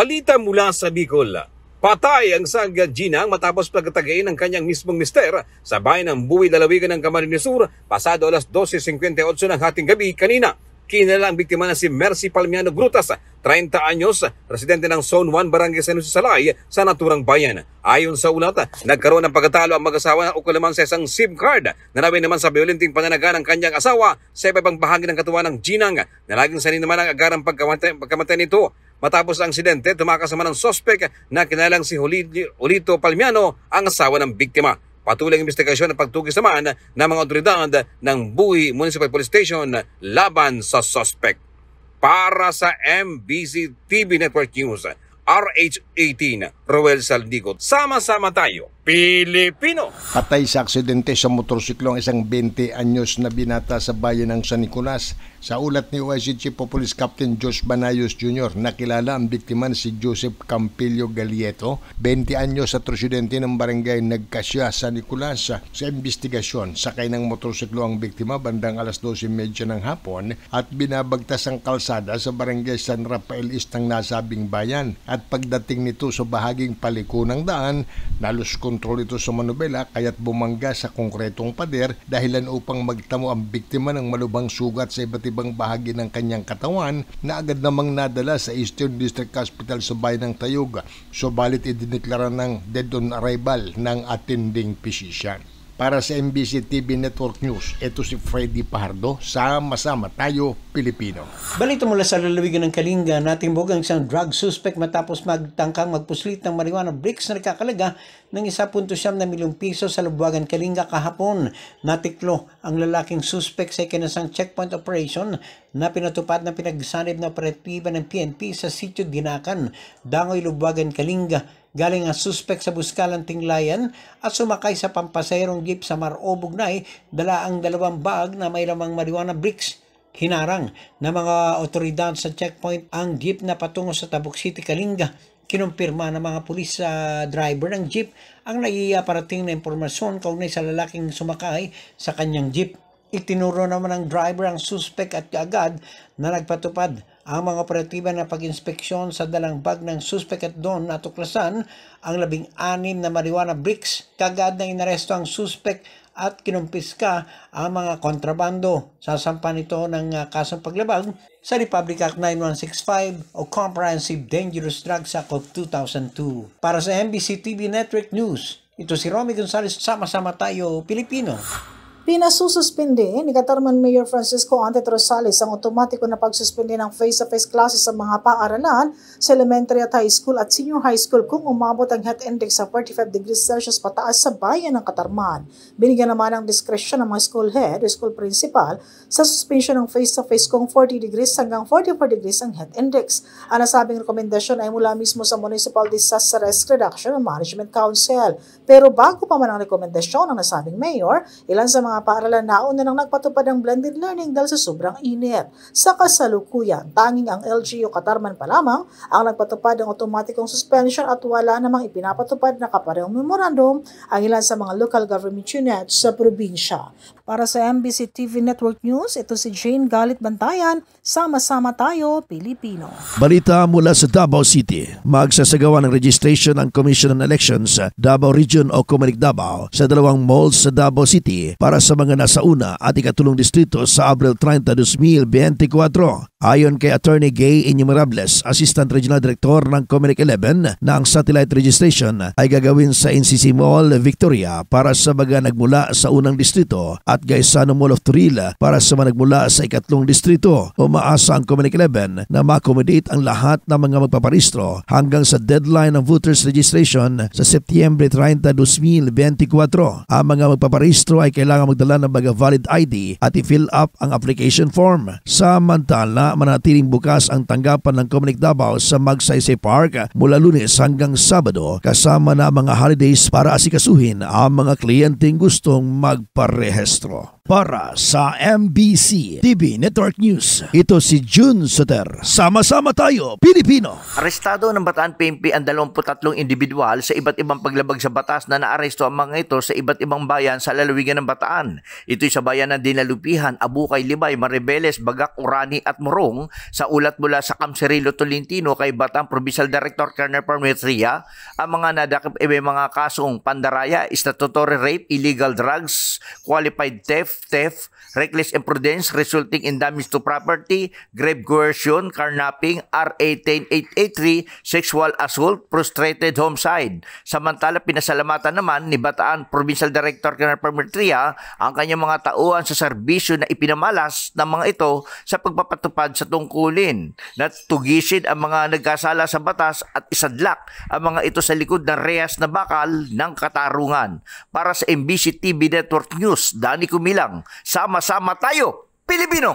Balita mula sa Bicol. Patay ang Sangga Ginang matapos pagkatagayin ng kanyang mismong mister sa bayan ng Buwi Lalawigan ng Camarines Sur pasado alas 12.58 ng hating gabi kanina. Kinala biktima na si Mercy Palmiano Grutas, 30 anyos, residente ng Zone 1, Barangay San Jose Salay, sa naturang bayan. Ayon sa ulat, nagkaroon ng pagkatalo ang mag-asawa o kalamang sa isang SIM card na nawin naman sa violenting pananaga ng kanyang asawa sa iba ibang bahagi ng katawan ng Ginang na laging sanin naman ang agarang pagkamatay nito. Matapos ang insidente, tumakas naman ang sospek na kinalang si Julito Palmiano, ang asawa ng biktima. Patuloy ang investigasyon at pagtugis naman ng mga otoridad ng Buhi Municipal Police Station laban sa sospek. Para sa MBC TV Network News, RH18, Roel Saldigo. Sama-sama tayo Pilipino. Patay sa aksidente sa motorsiklo ang isang 20 anyos na binata sa bayan ng San Nicolas. Sa ulat ni OIC Chief of Police Captain Josh Banayos Jr., nakilala ang biktima si Joseph Campillo Galieto, 20 anyos at residente ng barangay Nagkasya, San Nicolas. Sa investigasyon, sakay ng motorsiklo ang biktima bandang alas 12.30 ng hapon at binabagtas ang kalsada sa barangay San Rafael East ng nasabing bayan. At pagdating nito sa bahaging paliko ng daan, naluskon kontrol ito sa manubela kaya't bumangga sa konkretong pader dahilan upang magtamo ang biktima ng malubhang sugat sa iba't ibang bahagi ng kanyang katawan na agad namang nadala sa Eastern District Hospital sa bayan ng Tayuga. Subalit idineklara ng dead on arrival ng attending physician. Para sa MBC TV Network News, ito si Freddy Pardo, sama-sama tayo Pilipino. Balita mula sa lalawigan ng Kalinga, nating bugang isang drug suspect matapos magtangkang magpuslit ng marijuana bricks na nakakalaga ng 1.7 na milyong piso sa Lubuagan, Kalinga kahapon. Natiklo ang lalaking suspect sa ikinasang checkpoint operation na pinatupad ng pinagsanib na operatiba ng PNP sa sitio Dinakan, Dangoy, Lubuagan, Kalinga galing ang suspek sa Buskalan Tinglayan at sumakay sa pampaserong jeep sa Marobog dala ang dalawang bag na may lamang marijuana bricks. Hinarang ng mga otoridad sa checkpoint ang jeep na patungo sa Tabuk City, Kalinga Kinumpirma ng mga pulis sa driver ng jeep ang naiaparating na impormasyon kaugnay sa lalaking sumakay sa kanyang jeep. Itinuro naman ng driver ang suspect at agad na nagpatupad ang mga operatiba na pag-inspeksyon sa dalang bag ng suspect at doon natuklasan ang labing anim na marijuana bricks. Kagad na inaresto ang suspect at kinumpiska ang mga kontrabando. Sasampa nito ng uh, kasong paglabag sa Republic Act 9165 o Comprehensive Dangerous Drugs Act of 2002. Para sa MBC TV Network News, ito si Romy Gonzalez, sama-sama tayo Pilipino. Pinasususpindi ni Katarman Mayor Francisco Ante Rosales ang otomatiko na pagsuspindi ng face-to-face classes sa mga paaralan sa elementary at high school at senior high school kung umabot ang heat index sa 45 degrees Celsius pataas sa bayan ng Katarman. Binigyan naman ang diskresyon ng mga school head o school principal sa suspension ng face-to-face -face kung 40 degrees hanggang 44 degrees ang heat index. Ang nasabing rekomendasyon ay mula mismo sa Municipal Disaster Risk Reduction and Management Council. Pero bago pa man ang rekomendasyon ng nasabing mayor, ilan sa mga mga paaralan naon nang nagpatupad ng blended learning dahil sa sobrang init. Sa kasalukuyan, tanging ang LGU Katarman pa lamang ang nagpatupad ng otomatikong suspension at wala namang ipinapatupad na kaparehong memorandum ang ilan sa mga local government units sa probinsya. Para sa MBC TV Network News, ito si Jane Galit Bantayan. Sama-sama tayo, Pilipino. Balita mula sa Davao City. Magsasagawa ng registration ang Commission on Elections Davao Region o Comelec Davao sa dalawang malls sa Davao City para sa mga nasa una at ikatulong distrito sa Abril 30, 2024. Ayon kay Attorney Gay Inyumerables, Assistant Regional Director ng Comelec 11 na ang satellite registration ay gagawin sa NCC Mall, Victoria para sa mga nagmula sa unang distrito at Gaisano Mall of Turil para sa mga nagmula sa ikatlong distrito. Umaasa ang Comelec 11 na ma-accommodate ang lahat ng mga magpaparistro hanggang sa deadline ng voters registration sa September 30, 2024. Ang mga magpaparistro ay kailangan magdala ng mga valid ID at i-fill up ang application form. Samantala, mananatiling bukas ang tanggapan ng Comelec Davao sa Magsaysay Park mula lunes hanggang Sabado kasama na mga holidays para asikasuhin ang mga kliyenteng gustong magparehestro para sa MBC TV Network News. Ito si June Soter. Sama-sama tayo, Pilipino! Arestado ng Bataan PMP ang 23 individual sa iba't ibang paglabag sa batas na naaresto ang mga ito sa iba't ibang bayan sa lalawigan ng Bataan. Ito'y sa bayan ng Dinalupihan, Abukay, Libay, Maribeles, Bagak, Urani at Morong sa ulat mula sa Camcerilo Tolentino kay Bataan Provincial Director Colonel Parmetria ang mga nadakip ay mga kasong pandaraya, statutory rape, illegal drugs, qualified theft, theft, reckless imprudence resulting in damage to property, grave coercion, carnapping, R18883, sexual assault, frustrated homicide. Samantala, pinasalamatan naman ni Bataan Provincial Director Colonel Permetria ang kanyang mga tauhan sa serbisyo na ipinamalas ng mga ito sa pagpapatupad sa tungkulin na tugisin ang mga nagkasala sa batas at isadlak ang mga ito sa likod ng rehas na bakal ng katarungan. Para sa MBC TV Network News, Dani Kumila, bilang sama-sama tayo Pilipino.